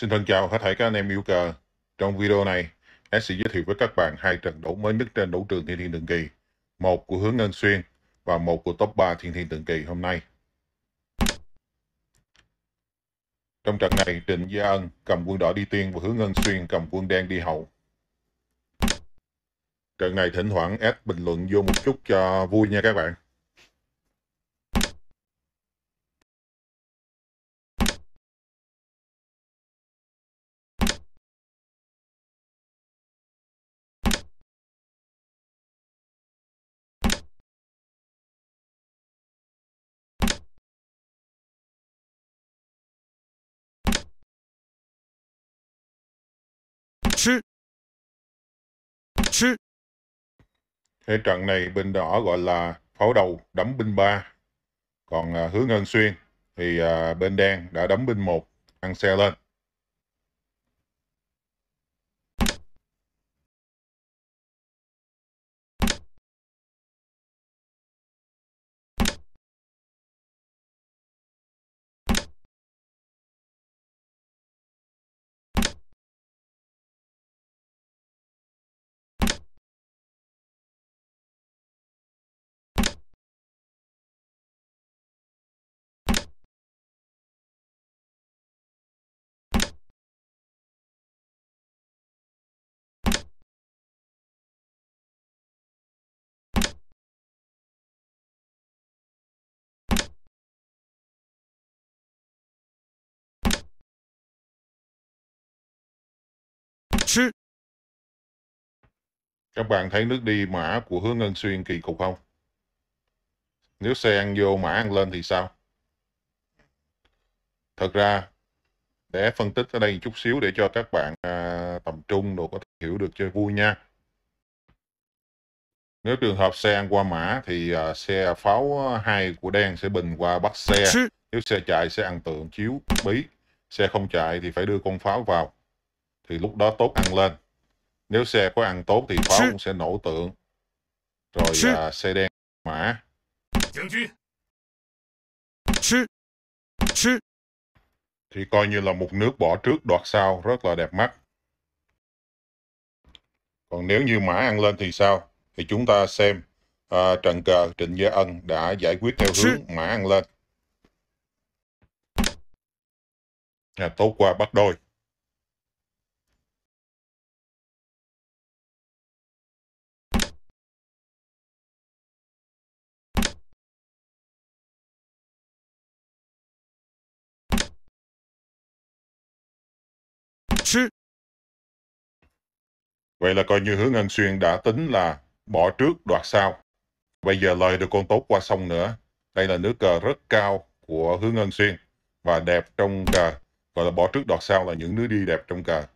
Xin thân chào hết thảy các anh em yêu cờ. Trong video này, Ad sẽ giới thiệu với các bạn hai trận đấu mới nhất trên đấu trường Thiên Thiên Tượng Kỳ. Một của hướng Ngân Xuyên và một của top 3 Thiên Thiên Tượng Kỳ hôm nay. Trong trận này, Trịnh Gia Ân cầm quân đỏ đi tiên và hướng Ngân Xuyên cầm quân đen đi hậu. Trận này thỉnh thoảng Ad bình luận vô một chút cho vui nha các bạn. Chứ. Thế trận này bên đỏ gọi là pháo đầu đấm binh ba Còn à, hướng Ngân Xuyên thì à, bên đen đã đấm binh một ăn xe lên. Các bạn thấy nước đi mã của hướng Ngân Xuyên kỳ cục không? Nếu xe ăn vô mã ăn lên thì sao? Thật ra, để phân tích ở đây chút xíu để cho các bạn à, tầm trung đồ có thể hiểu được chơi vui nha. Nếu trường hợp xe ăn qua mã thì à, xe pháo hai của đen sẽ bình qua bắt xe. Nếu xe chạy sẽ ăn tượng chiếu bí. Xe không chạy thì phải đưa con pháo vào. Thì lúc đó tốt ăn lên. Nếu xe có ăn tốt thì pháo cũng sẽ nổ tượng. Rồi à, xe đen mã. Thì coi như là một nước bỏ trước đoạt sau, rất là đẹp mắt. Còn nếu như mã ăn lên thì sao? Thì chúng ta xem à, trận cờ Trịnh Gia Ân đã giải quyết theo hướng mã ăn lên. À, tốt qua bắt đôi. 吃。Vậy là coi như Hứa Ngân Xuyên đã tính là bỏ trước đoạt sau. Bây giờ lời được con tốt qua sông nữa. Đây là nước cờ rất cao của Hứa Ngân Xuyên và đẹp trong cờ. Gọi là bỏ trước đoạt sau là những nước đi đẹp trong cờ.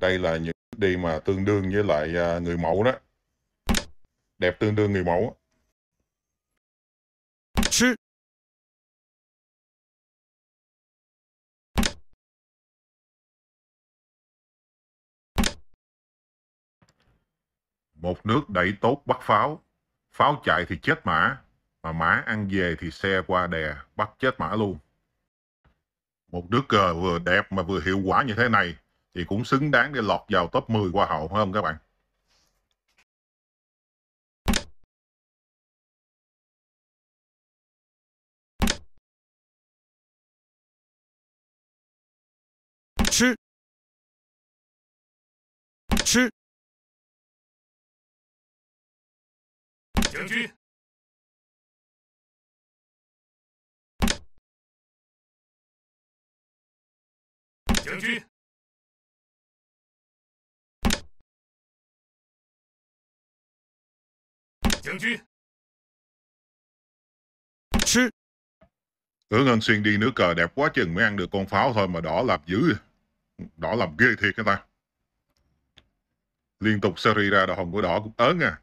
Đây là những nước đi mà tương đương với lại à, người mẫu đó. Đẹp tương đương người mẫu. Chứ. Một nước đẩy tốt bắt pháo. Pháo chạy thì chết mã. Mà mã ăn về thì xe qua đè, bắt chết mã luôn. Một nước cờ vừa đẹp mà vừa hiệu quả như thế này thì cũng xứng đáng để lọt vào top 10 hoa hậu phải không các bạn. Chứ. Chứ. 将军。将军。将军。Sư. Tưởng Ngân Xuyên đi nước cờ đẹp quá chừng mới ăn được con pháo thôi mà đỏ làm dữ. Đỏ làm ghê thiệt cái ta. Liên tục series ra đỏ hồng của đỏ cũng ớn à.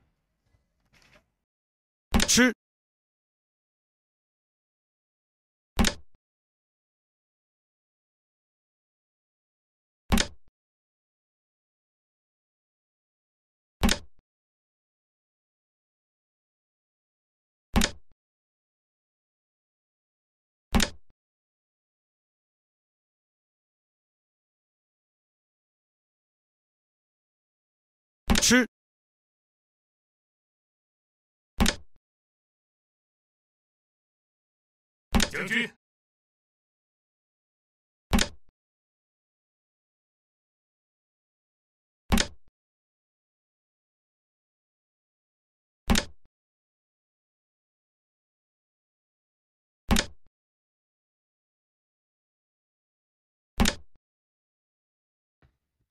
师，将军。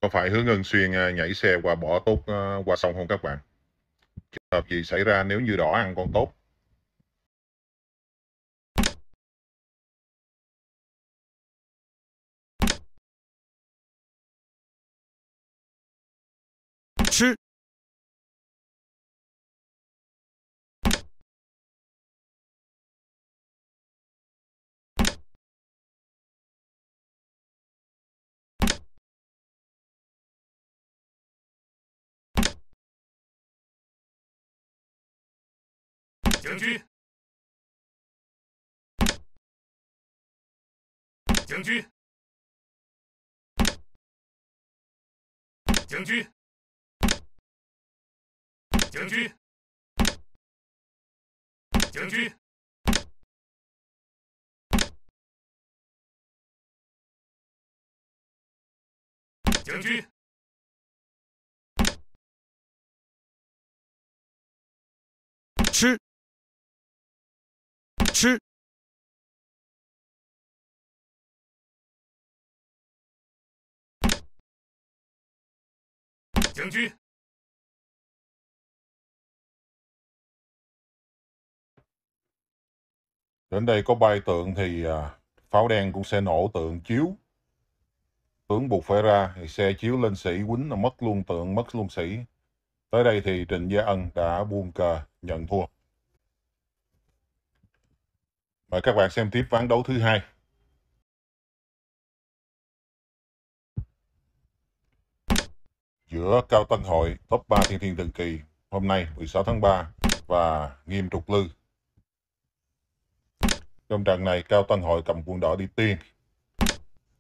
có phải hướng Ngân Xuyên à, nhảy xe qua bỏ tốt à, qua sông không các bạn? Trường hợp gì xảy ra nếu như đỏ ăn con tốt? Chứ 将军，将军，将军，将军，将军，将军。吃。将军，đến đây có bay tượng thì à, pháo đen cũng sẽ nổ tượng chiếu. Tướng buộc phải ra thì xe chiếu lên sĩ quýnh là mất luôn tượng, mất luôn sĩ. Tới đây thì Trịnh Gia Ân đã buông cờ nhận thua. Mời các bạn xem tiếp ván đấu thứ hai. Giữa Cao Tân Hội top 3 Thiên Thiên Tường Kỳ hôm nay 16 tháng 3 và Nghiêm Trục Lư. Trong trận này Cao Tân Hội cầm quân đỏ đi tiên,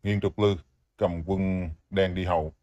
Nghiêm Trục Lư cầm quân đen đi hậu.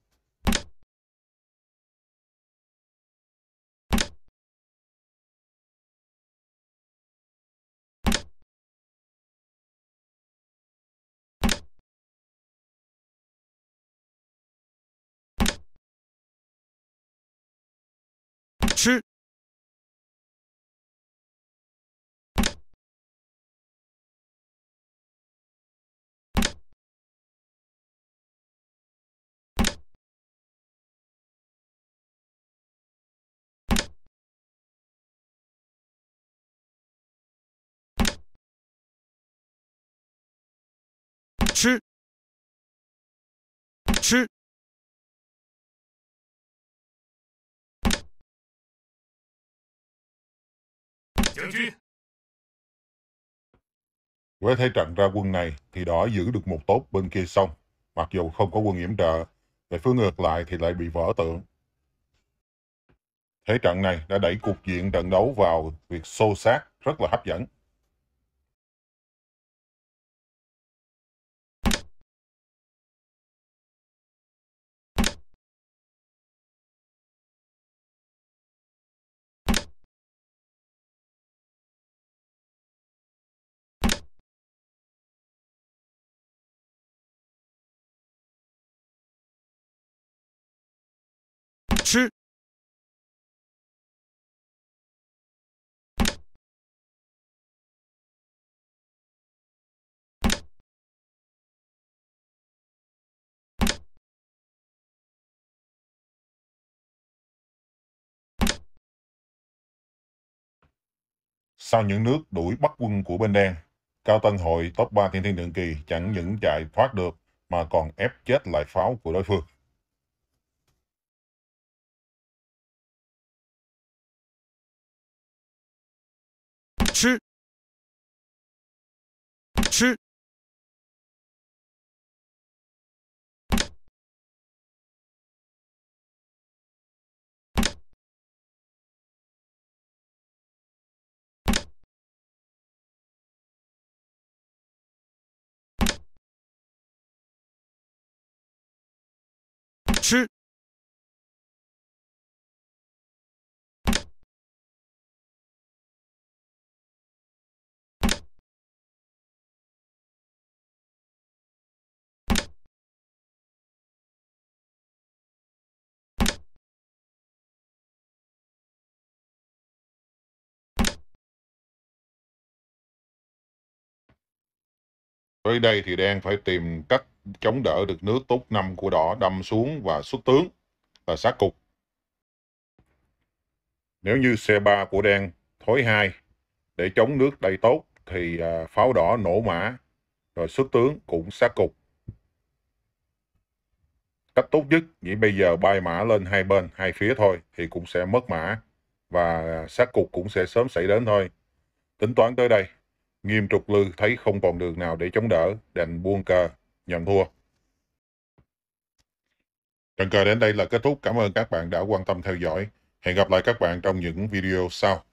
吃。Tướng Duy. Quế thấy trận ra quân này thì đỏ giữ được một tốt bên kia sông. Mặc dù không có quân yểm trợ, về phía ngược lại thì lại bị vỡ tượng. Thế trận này đã đẩy cuộc diện trận đấu vào việc xô sát rất là hấp dẫn. Sau những nước đuổi bắt quân của bên đen, Cao Tân Hội top 3 thiên thiên đường kỳ chẳng những chạy thoát được mà còn ép chết lại pháo của đối phương. Tới đây thì đen phải tìm cách chống đỡ được nước tốt năm của đỏ đâm xuống và xuất tướng và sát cục. Nếu như xe 3 của đen thối 2 để chống nước đầy tốt thì à, pháo đỏ nổ mã rồi xuất tướng cũng sát cục. Cách tốt nhất chỉ bây giờ bay mã lên hai bên, hai phía thôi thì cũng sẽ mất mã và à, sát cục cũng sẽ sớm xảy đến thôi. Tính toán tới đây, Nghiêm Trục Lư thấy không còn đường nào để chống đỡ, đành buông cờ, nhận thua. Trận cờ đến đây là kết thúc. Cảm ơn các bạn đã quan tâm theo dõi. Hẹn gặp lại các bạn trong những video sau.